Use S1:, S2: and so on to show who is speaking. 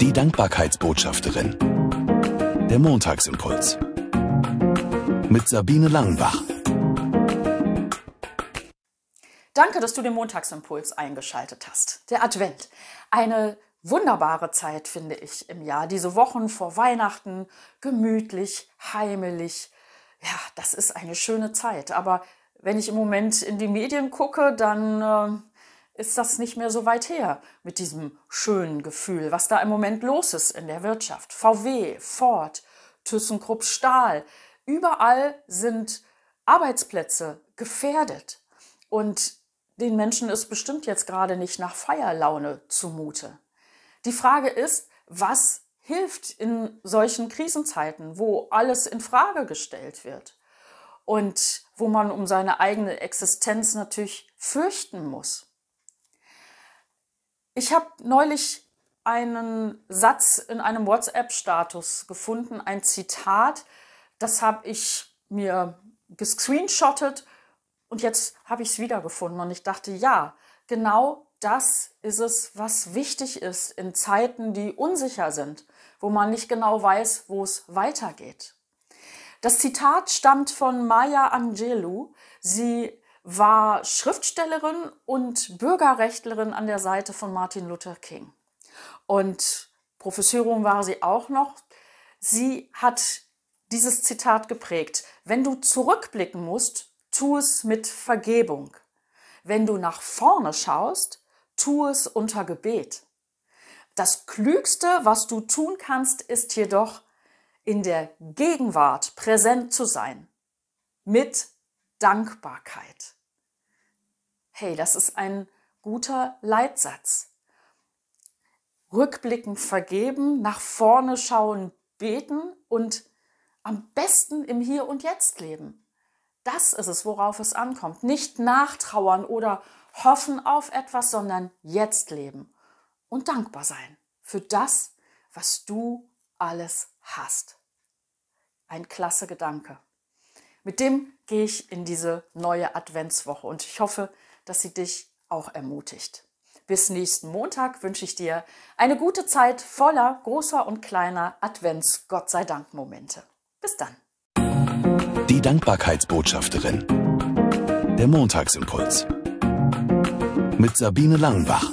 S1: Die Dankbarkeitsbotschafterin. Der Montagsimpuls. Mit Sabine Langenbach.
S2: Danke, dass du den Montagsimpuls eingeschaltet hast. Der Advent. Eine wunderbare Zeit, finde ich, im Jahr. Diese Wochen vor Weihnachten, gemütlich, heimelig. Ja, das ist eine schöne Zeit. Aber wenn ich im Moment in die Medien gucke, dann äh, ist das nicht mehr so weit her mit diesem schönen Gefühl, was da im Moment los ist in der Wirtschaft. VW, Ford, ThyssenKrupp Stahl, überall sind Arbeitsplätze gefährdet. Und den Menschen ist bestimmt jetzt gerade nicht nach Feierlaune zumute. Die Frage ist, was hilft in solchen Krisenzeiten, wo alles in Frage gestellt wird und wo man um seine eigene Existenz natürlich fürchten muss. Ich habe neulich einen Satz in einem WhatsApp-Status gefunden, ein Zitat, das habe ich mir gescreenshottet und jetzt habe ich es wiedergefunden und ich dachte, ja, genau das ist es, was wichtig ist in Zeiten, die unsicher sind, wo man nicht genau weiß, wo es weitergeht. Das Zitat stammt von Maya Angelou. Sie war Schriftstellerin und Bürgerrechtlerin an der Seite von Martin Luther King. Und Professorin war sie auch noch. Sie hat dieses Zitat geprägt. Wenn du zurückblicken musst, tu es mit Vergebung. Wenn du nach vorne schaust, tu es unter Gebet. Das Klügste, was du tun kannst, ist jedoch, in der Gegenwart präsent zu sein. Mit Dankbarkeit hey, das ist ein guter Leitsatz. Rückblicken vergeben, nach vorne schauen, beten und am besten im Hier und Jetzt leben. Das ist es, worauf es ankommt. Nicht nachtrauern oder hoffen auf etwas, sondern jetzt leben und dankbar sein für das, was du alles hast. Ein klasse Gedanke. Mit dem gehe ich in diese neue Adventswoche und ich hoffe, dass sie dich auch ermutigt. Bis nächsten Montag wünsche ich dir eine gute Zeit voller großer und kleiner Advents-Gott sei Dank-Momente. Bis dann.
S1: Die Dankbarkeitsbotschafterin. Der Montagsimpuls. Mit Sabine Langenbach.